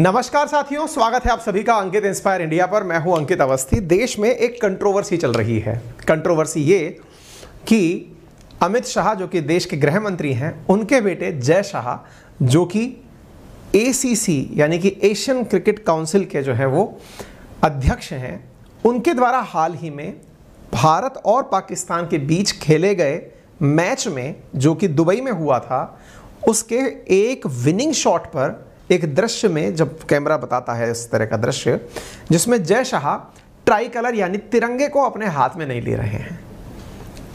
नमस्कार साथियों स्वागत है आप सभी का अंकित इंस्पायर इंडिया पर मैं हूं अंकित अवस्थी देश में एक कंट्रोवर्सी चल रही है कंट्रोवर्सी ये कि अमित शाह जो कि देश के गृह मंत्री हैं उनके बेटे जय शाह जो कि एसीसी यानी कि एशियन क्रिकेट काउंसिल के जो है वो अध्यक्ष हैं उनके द्वारा हाल ही में भारत और पाकिस्तान के बीच खेले गए मैच में जो कि दुबई में हुआ था उसके एक विनिंग शॉट पर एक दृश्य में जब कैमरा बताता है इस तरह का दृश्य जिसमें जय शाह ट्राई कलर यानी तिरंगे को अपने हाथ में नहीं ले रहे हैं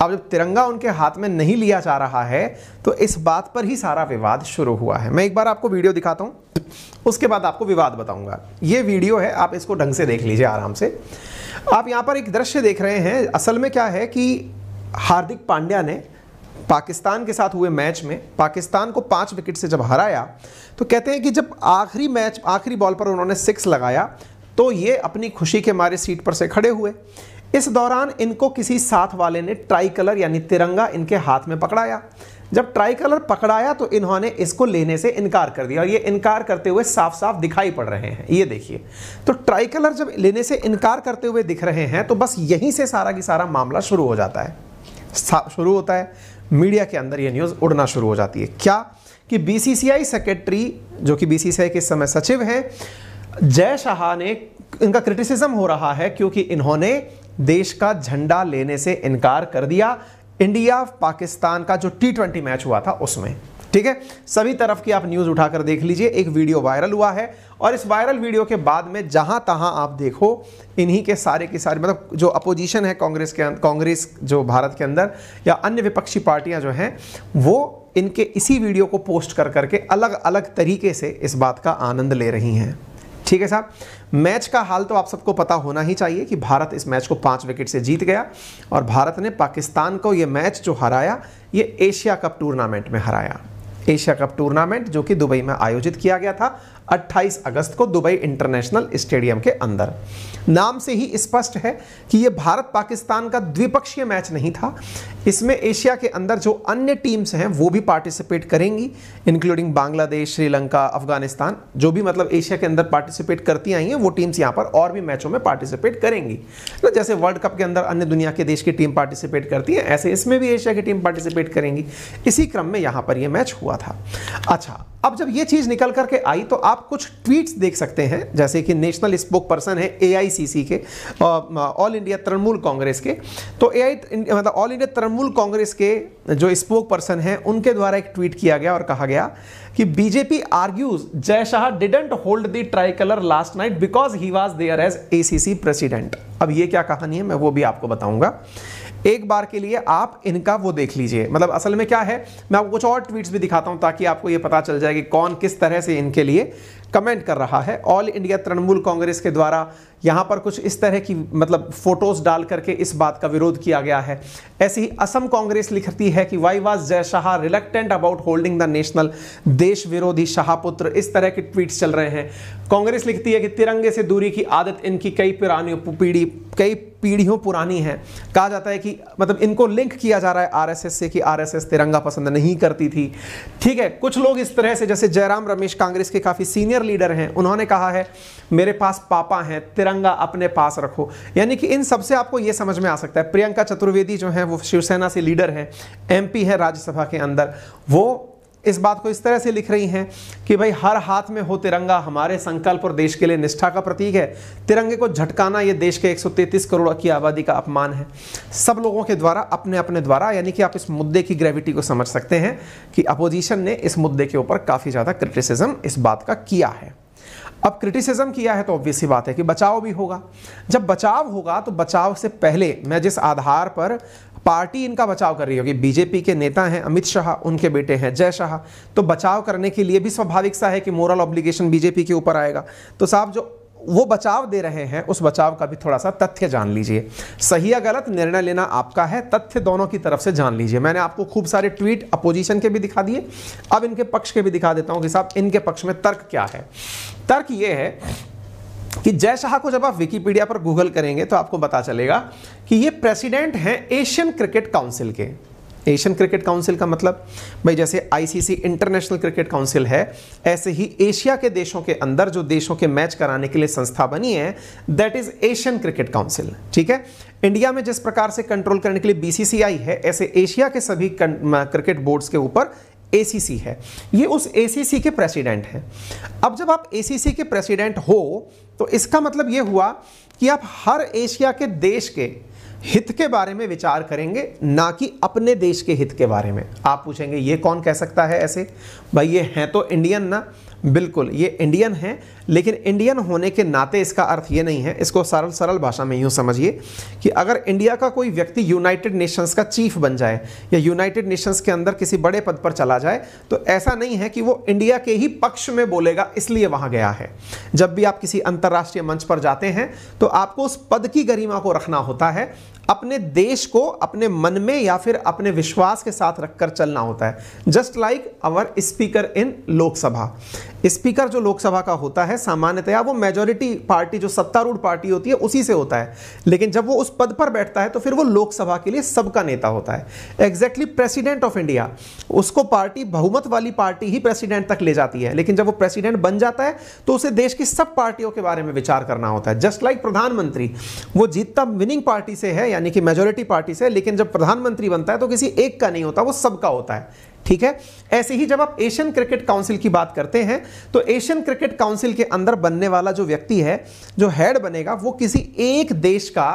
अब जब तिरंगा उनके हाथ में नहीं लिया जा रहा है तो इस बात पर ही सारा विवाद शुरू हुआ है मैं एक बार आपको वीडियो दिखाता हूं उसके बाद आपको विवाद बताऊंगा ये वीडियो है आप इसको ढंग से देख लीजिए आराम से आप यहां पर एक दृश्य देख रहे हैं असल में क्या है कि हार्दिक पांड्या ने पाकिस्तान के साथ हुए मैच में पाकिस्तान को पांच विकेट से जब हराया तो कहते हैं कि जब आखिरी मैच आखिरी बॉल पर उन्होंने सिक्स लगाया तो ये अपनी खुशी के मारे सीट पर से खड़े हुए इस दौरान इनको किसी साथ वाले ने ट्राई कलर यानी तिरंगा इनके हाथ में पकड़ाया जब ट्राई कलर पकड़ाया तो इन्होंने इसको लेने से इनकार कर दिया और ये इनकार करते हुए साफ साफ दिखाई पड़ रहे हैं ये देखिए तो ट्राई कलर जब लेने से इनकार करते हुए दिख रहे हैं तो बस यहीं से सारा की सारा मामला शुरू हो जाता है शुरू होता है मीडिया के अंदर ये न्यूज़ उड़ना शुरू हो जाती है क्या कि बीसीसीआई सेक्रेटरी जो कि बीसीसीआई के इस समय सचिव हैं जय शाह ने इनका क्रिटिसिज्म हो रहा है क्योंकि इन्होंने देश का झंडा लेने से इनकार कर दिया इंडिया पाकिस्तान का जो टी ट्वेंटी मैच हुआ था उसमें ठीक है सभी तरफ की आप न्यूज़ उठाकर देख लीजिए एक वीडियो वायरल हुआ है और इस वायरल वीडियो के बाद में जहां तहां आप देखो इन्हीं के सारे के सारे मतलब जो अपोजिशन है कांग्रेस के अं-, कांग्रेस जो भारत के अंदर या अन्य विपक्षी पार्टियां जो हैं वो इनके इसी वीडियो को पोस्ट कर करके अलग अलग तरीके से इस बात का आनंद ले रही हैं ठीक है साहब मैच का हाल तो आप सबको पता होना ही चाहिए कि भारत इस मैच को पाँच विकेट से जीत गया और भारत ने पाकिस्तान को ये मैच जो हराया ये एशिया कप टूर्नामेंट में हराया एशिया कप टूर्नामेंट जो कि दुबई में आयोजित किया गया था 28 अगस्त को दुबई इंटरनेशनल स्टेडियम के अंदर नाम से ही स्पष्ट है कि यह भारत पाकिस्तान का द्विपक्षीय मैच नहीं था इसमें एशिया के अंदर जो अन्य टीम्स हैं वो भी पार्टिसिपेट करेंगी इंक्लूडिंग बांग्लादेश श्रीलंका अफगानिस्तान जो भी मतलब एशिया के अंदर पार्टिसिपेट करती आई हैं वो टीम्स यहाँ पर और भी मैचों में पार्टिसिपेट करेंगी तो जैसे वर्ल्ड कप के अंदर अन्य दुनिया के देश की टीम पार्टिसिपेट करती है ऐसे इसमें भी एशिया की टीम पार्टिसिपेट करेंगी इसी क्रम में यहाँ पर यह मैच हुआ था अच्छा अब जब ये चीज़ निकल करके आई तो आप कुछ ट्वीट्स देख सकते हैं जैसे कि नेशनल स्पोक पर्सन है ए के ऑल इंडिया तृणमूल कांग्रेस के तो ए आई मतलब ऑल इंडिया तृणमूल कांग्रेस के जो स्पोक पर्सन है उनके द्वारा एक ट्वीट किया गया और कहा गया कि BJP argues Jay Shah didn't hold the tricolour last night because he was there as a president अब ये क्या कहानी है मैं वो भी आपको बताऊंगा एक बार के लिए आप इनका वो देख लीजिए मतलब असल में क्या है मैं आपको कुछ और ट्वीट्स भी दिखाता हूं ताकि आपको ये पता चल जाए कि कौन किस तरह से इनके लिए कमेंट कर रहा है ऑल इंडिया तृणमूल कांग्रेस के द्वारा यहां पर कुछ इस तरह की मतलब फोटोज डाल करके इस बात का विरोध किया गया है ऐसे ही असम कांग्रेस लिखती है कि why was Jay Shah reluctant about holding the national देश विरोधी शाहपुत्र इस तरह के ट्वीट्स चल रहे हैं कांग्रेस लिखती है कि तिरंगे से दूरी की आदत इनकी कई पुरानी पीढ़ी कई पीढ़ियों पुरानी है कहा जाता है कि मतलब इनको लिंक किया जा रहा है आरएसएस से कि आरएसएस तिरंगा पसंद नहीं करती थी ठीक है कुछ लोग इस तरह से जैसे जयराम रमेश कांग्रेस के काफ़ी सीनियर सेक्टर लीडर हैं उन्होंने कहा है मेरे पास पापा हैं तिरंगा अपने पास रखो यानी कि इन सबसे आपको ये समझ में आ सकता है प्रियंका चतुर्वेदी जो है वो शिवसेना से लीडर हैं एमपी है राज्यसभा के अंदर वो इस बात को इस तरह से लिख रही हैं कि भाई हर हाथ में हो तिरंगा हमारे संकल्प और देश के लिए निष्ठा का प्रतीक है तिरंगे को झटकाना ये देश के 133 करोड़ की आबादी का अपमान है सब लोगों के द्वारा अपने अपने द्वारा यानी कि आप इस मुद्दे की ग्रेविटी को समझ सकते हैं कि अपोजिशन ने इस मुद्दे के ऊपर काफ़ी ज़्यादा क्रिटिसिज्म इस बात का किया है अब क्रिटिसिज्म किया है तो ऑब्वियस ही बात है कि बचाव भी होगा जब बचाव होगा तो बचाव से पहले मैं जिस आधार पर पार्टी इनका बचाव कर रही होगी बीजेपी के नेता हैं अमित शाह उनके बेटे हैं जय शाह तो बचाव करने के लिए भी स्वाभाविक सा है कि मोरल ऑब्लिगेशन बीजेपी के ऊपर आएगा तो साहब जो वो बचाव दे रहे हैं उस बचाव का भी थोड़ा सा तथ्य जान लीजिए सही या गलत निर्णय लेना आपका है तथ्य दोनों की तरफ से जान लीजिए मैंने आपको खूब सारे ट्वीट अपोजिशन के भी दिखा दिए अब इनके पक्ष के भी दिखा देता हूं कि साहब इनके पक्ष में तर्क क्या है तर्क ये है कि जय शाह को जब आप विकीपीडिया पर गूगल करेंगे तो आपको पता चलेगा कि ये प्रेसिडेंट हैं एशियन क्रिकेट काउंसिल के एशियन क्रिकेट काउंसिल का मतलब भाई जैसे आईसीसी इंटरनेशनल क्रिकेट काउंसिल है ऐसे ही एशिया के देशों के अंदर जो देशों के मैच कराने के लिए संस्था बनी है that is Asian Cricket Council ठीक है इंडिया में जिस प्रकार से कंट्रोल करने के लिए बीसीसीआई है ऐसे एशिया के सभी क्रिकेट बोर्ड्स के ऊपर एसीसी है ये उस एसीसी के प्रेसिडेंट हैं अब जब आप एसीसी के प्रेसिडेंट हो तो इसका मतलब ये हुआ कि आप हर एशिया के देश के हित के बारे में विचार करेंगे ना कि अपने देश के हित के बारे में आप पूछेंगे ये कौन कह सकता है ऐसे भाई ये हैं तो इंडियन ना बिल्कुल ये इंडियन है लेकिन इंडियन होने के नाते इसका अर्थ ये नहीं है इसको सरल सरल भाषा में यूँ समझिए कि अगर इंडिया का कोई व्यक्ति यूनाइटेड नेशंस का चीफ बन जाए या यूनाइटेड नेशंस के अंदर किसी बड़े पद पर चला जाए तो ऐसा नहीं है कि वो इंडिया के ही पक्ष में बोलेगा इसलिए वहाँ गया है जब भी आप किसी अंतर्राष्ट्रीय मंच पर जाते हैं तो आपको उस पद की गरिमा को रखना होता है अपने देश को अपने मन में या फिर अपने विश्वास के साथ रखकर चलना होता है just like our speaker in Lok Sabha speaker जो लोकसभा का होता है सामान्यतया वो मेजोरिटी पार्टी जो सत्तारूढ़ पार्टी होती है उसी से होता है लेकिन जब वो उस पद पर बैठता है तो फिर वो लोकसभा के लिए सबका नेता होता है एग्जैक्टली प्रेसिडेंट ऑफ इंडिया उसको पार्टी बहुमत वाली पार्टी ही प्रेसिडेंट तक ले जाती है लेकिन जब वो प्रेसिडेंट बन जाता है तो उसे देश की सब पार्टियों के बारे में विचार करना होता है जस्ट लाइक प्रधानमंत्री वो जीतता विनिंग पार्टी से है यानी कि मेजोरिटी पार्टी से लेकिन जब प्रधानमंत्री बनता है तो किसी एक का नहीं होता वो सबका होता है ठीक है ऐसे ही जब आप एशियन क्रिकेट काउंसिल की बात करते हैं तो एशियन क्रिकेट काउंसिल के अंदर बनने वाला जो व्यक्ति है जो हेड बनेगा वो किसी एक देश का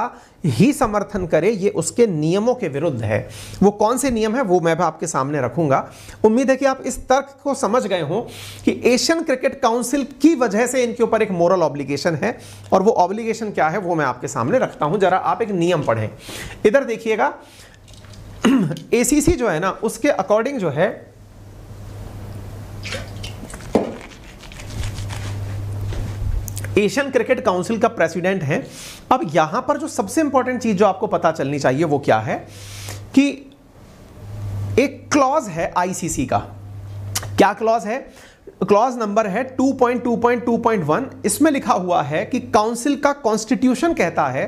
ही समर्थन करे ये उसके नियमों के विरुद्ध है वो कौन से नियम है वो मैं भी आपके सामने रखूंगा उम्मीद है कि आप इस तर्क को समझ गए हो कि एशियन क्रिकेट काउंसिल की वजह से इनके ऊपर एक मोरल ऑब्लिगेशन है और वो ऑब्लिगेशन क्या है वो मैं आपके सामने रखता हूं जरा आप एक नियम पढ़ें इधर देखिएगा एसीसी जो है ना उसके अकॉर्डिंग जो है एशियन क्रिकेट काउंसिल का प्रेसिडेंट है अब यहां पर जो सबसे इंपॉर्टेंट चीज जो आपको पता चलनी चाहिए वो क्या है कि एक क्लॉज है आईसीसी का क्या क्लॉज है क्लॉज नंबर है 2.2.2.1 इसमें लिखा हुआ है कि काउंसिल का कॉन्स्टिट्यूशन कहता है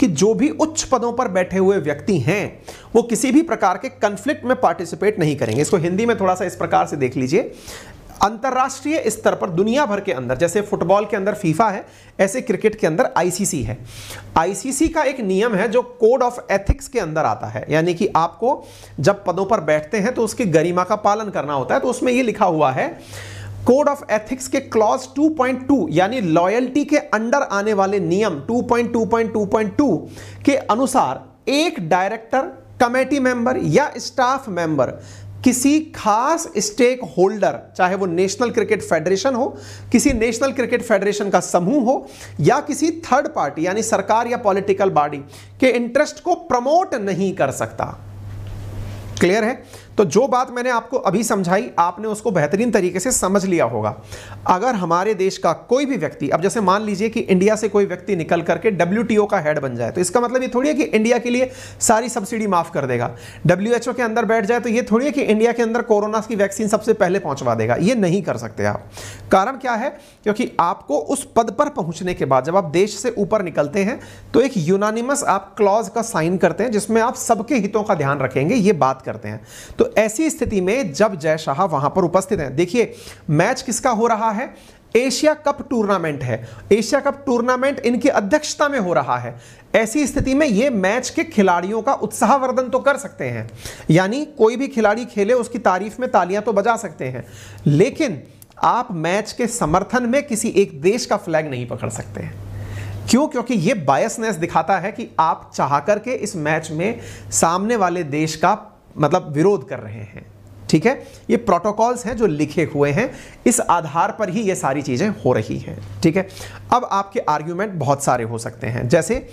कि जो भी उच्च पदों पर बैठे हुए व्यक्ति हैं वो किसी भी प्रकार के कंफ्लिक्ट में पार्टिसिपेट नहीं करेंगे इसको हिंदी में थोड़ा सा इस प्रकार से देख लीजिए अंतर्राष्ट्रीय स्तर पर दुनिया भर के अंदर जैसे फुटबॉल के अंदर फीफा है ऐसे क्रिकेट के अंदर आईसीसी है आईसीसी का एक नियम है जो कोड ऑफ एथिक्स के अंदर आता है यानी कि आपको जब पदों पर बैठते हैं तो उसकी गरिमा का पालन करना होता है तो उसमें यह लिखा हुआ है कोड ऑफ एथिक्स के क्लॉज 2.2 यानी लॉयल्टी के अंडर आने वाले नियम 2.2.2.2 के अनुसार एक डायरेक्टर कमेटी मेंबर या स्टाफ मेंबर किसी खास स्टेक होल्डर चाहे वो नेशनल क्रिकेट फेडरेशन हो किसी नेशनल क्रिकेट फेडरेशन का समूह हो या किसी थर्ड पार्टी यानी सरकार या पॉलिटिकल बॉडी के इंटरेस्ट को प्रमोट नहीं कर सकता क्लियर है तो जो बात मैंने आपको अभी समझाई आपने उसको बेहतरीन तरीके से समझ लिया होगा अगर हमारे देश का कोई भी व्यक्ति अब जैसे मान लीजिए कि इंडिया से कोई व्यक्ति निकल करके डब्ल्यू का हेड बन जाए तो इसका मतलब ये थोड़ी है कि इंडिया के लिए सारी सब्सिडी माफ कर देगा डब्ल्यू के अंदर बैठ जाए तो ये थोड़ी है कि इंडिया के अंदर कोरोना की वैक्सीन सबसे पहले पहुंचवा देगा ये नहीं कर सकते आप कारण क्या है क्योंकि आपको उस पद पर पहुंचने के बाद जब आप देश से ऊपर निकलते हैं तो एक यूनानिमस आप क्लॉज का साइन करते हैं जिसमें आप सबके हितों का ध्यान रखेंगे ये बात कर करते हैं तो ऐसी स्थिति में जब जय शाह वहां पर उपस्थित हैं देखिए मैच किसका हो रहा है एशिया कप टूर्नामेंट है एशिया कप टूर्नामेंट इनकी अध्यक्षता में हो रहा है ऐसी स्थिति में ये मैच के खिलाड़ियों का उत्साहवर्धन तो कर सकते हैं यानी कोई भी खिलाड़ी खेले उसकी तारीफ में तालियां तो बजा सकते हैं लेकिन आप मैच के समर्थन में किसी एक देश का फ्लैग नहीं पकड़ सकते हैं क्यों क्योंकि ये बायसनेस दिखाता है कि आप चाह करके इस मैच में सामने वाले देश का मतलब विरोध कर रहे हैं ठीक है ये प्रोटोकॉल्स हैं जो लिखे हुए हैं इस आधार पर ही ये सारी चीज़ें हो रही हैं ठीक है अब आपके आर्ग्यूमेंट बहुत सारे हो सकते हैं जैसे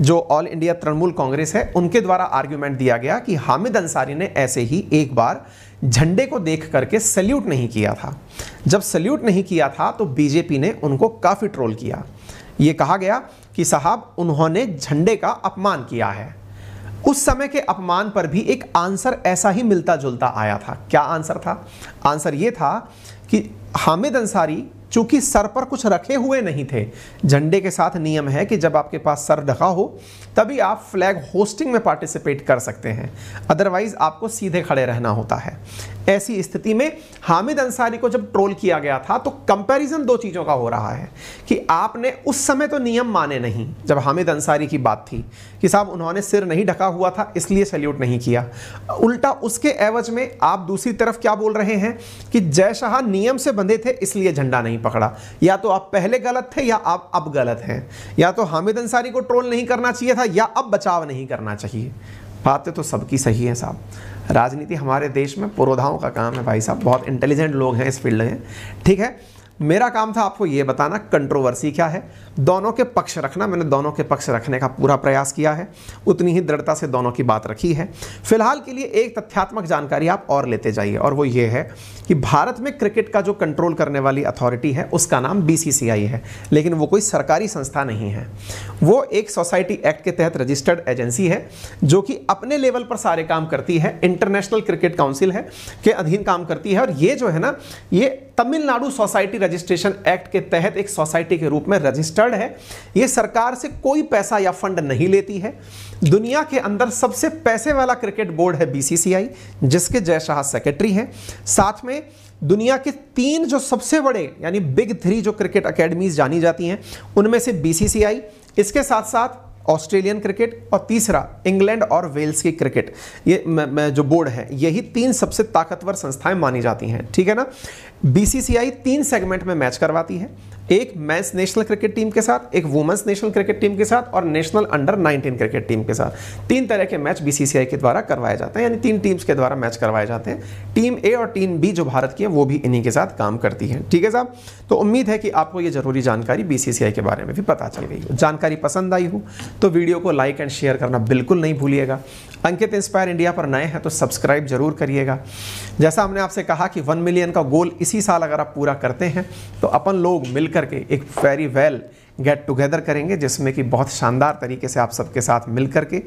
जो ऑल इंडिया तृणमूल कांग्रेस है उनके द्वारा आर्ग्यूमेंट दिया गया कि हामिद अंसारी ने ऐसे ही एक बार झंडे को देख करके सल्यूट नहीं किया था जब सल्यूट नहीं किया था तो बीजेपी ने उनको काफ़ी ट्रोल किया ये कहा गया कि साहब उन्होंने झंडे का अपमान किया है उस समय के अपमान पर भी एक आंसर ऐसा ही मिलता जुलता आया था क्या आंसर था आंसर यह था कि हामिद अंसारी चूंकि सर पर कुछ रखे हुए नहीं थे झंडे के साथ नियम है कि जब आपके पास सर ढका हो तभी आप फ्लैग होस्टिंग में पार्टिसिपेट कर सकते हैं अदरवाइज आपको सीधे खड़े रहना होता है ऐसी स्थिति में हामिद अंसारी को जब ट्रोल किया गया था तो कंपैरिजन दो चीज़ों का हो रहा है कि आपने उस समय तो नियम माने नहीं जब हामिद अंसारी की बात थी कि साहब उन्होंने सिर नहीं ढका हुआ था इसलिए सैल्यूट नहीं किया उल्टा उसके एवज में आप दूसरी तरफ क्या बोल रहे हैं कि जय शाह नियम से बंधे थे इसलिए झंडा नहीं पकड़ा या तो आप पहले गलत थे या आप अब गलत हैं या तो हामिद अंसारी को ट्रोल नहीं करना चाहिए था या अब बचाव नहीं करना चाहिए बातें तो सबकी सही है साहब राजनीति हमारे देश में पुरोधाओं का काम है भाई साहब बहुत इंटेलिजेंट लोग हैं इस फील्ड में ठीक है मेरा काम था आपको ये बताना कंट्रोवर्सी क्या है दोनों के पक्ष रखना मैंने दोनों के पक्ष रखने का पूरा प्रयास किया है उतनी ही दृढ़ता से दोनों की बात रखी है फिलहाल के लिए एक तथ्यात्मक जानकारी आप और लेते जाइए और वो ये है कि भारत में क्रिकेट का जो कंट्रोल करने वाली अथॉरिटी है उसका नाम बी है लेकिन वो कोई सरकारी संस्था नहीं है वो एक सोसाइटी एक्ट के तहत रजिस्टर्ड एजेंसी है जो कि अपने लेवल पर सारे काम करती है इंटरनेशनल क्रिकेट काउंसिल है के अधीन काम करती है और ये जो है ना ये तमिलनाडु सोसाइटी रजिस्ट्रेशन एक्ट के तहत एक सोसाइटी के रूप में रजिस्टर्ड है ये सरकार से कोई पैसा या फंड नहीं लेती है दुनिया के अंदर सबसे पैसे वाला क्रिकेट बोर्ड है बीसीसीआई जिसके जय शाह सेक्रेटरी हैं साथ में दुनिया के तीन जो सबसे बड़े यानी बिग थ्री जो क्रिकेट अकेडमीज जानी जाती हैं उनमें से बीसीसीआई इसके साथ साथ ऑस्ट्रेलियन क्रिकेट और तीसरा इंग्लैंड और वेल्स की क्रिकेट ये म, म, जो बोर्ड है यही तीन सबसे ताकतवर संस्थाएं मानी जाती हैं ठीक है ना बीसीसीआई तीन सेगमेंट में मैच करवाती है एक मेंस नेशनल क्रिकेट टीम के साथ एक वुमेंस नेशनल क्रिकेट टीम के साथ और नेशनल अंडर 19 क्रिकेट टीम के साथ तीन तरह के मैच बीसीसीआई के द्वारा करवाए जाते हैं यानी तीन टीम्स के द्वारा मैच करवाए जाते हैं टीम ए और टीम बी जो भारत की है वो भी इन्हीं के साथ काम करती है ठीक है साहब तो उम्मीद है कि आपको ये जरूरी जानकारी बीसीसीआई के बारे में भी पता चल गई जानकारी पसंद आई हो तो वीडियो को लाइक एंड शेयर करना बिल्कुल नहीं भूलिएगा अंकित इंस्पायर इंडिया पर नए हैं तो सब्सक्राइब जरूर करिएगा जैसा हमने आपसे कहा कि वन मिलियन का गोल इसी साल अगर आप पूरा करते हैं तो अपन लोग मिल के एक वेरी वेल गेट टुगेदर करेंगे जिसमें कि बहुत शानदार तरीके से आप सबके साथ मिल करके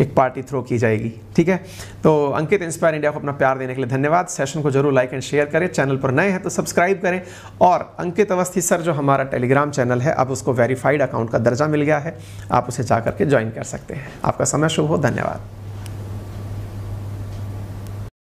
एक पार्टी थ्रो की जाएगी ठीक है तो अंकित इंस्पायर इंडिया को अपना प्यार देने के लिए धन्यवाद सेशन को जरूर लाइक एंड शेयर करें चैनल पर नए हैं तो सब्सक्राइब करें और अंकित अवस्थी सर जो हमारा टेलीग्राम चैनल है अब उसको वेरीफाइड अकाउंट का दर्जा मिल गया है आप उसे जा करके ज्वाइन कर सकते हैं आपका समय शुभ हो धन्यवाद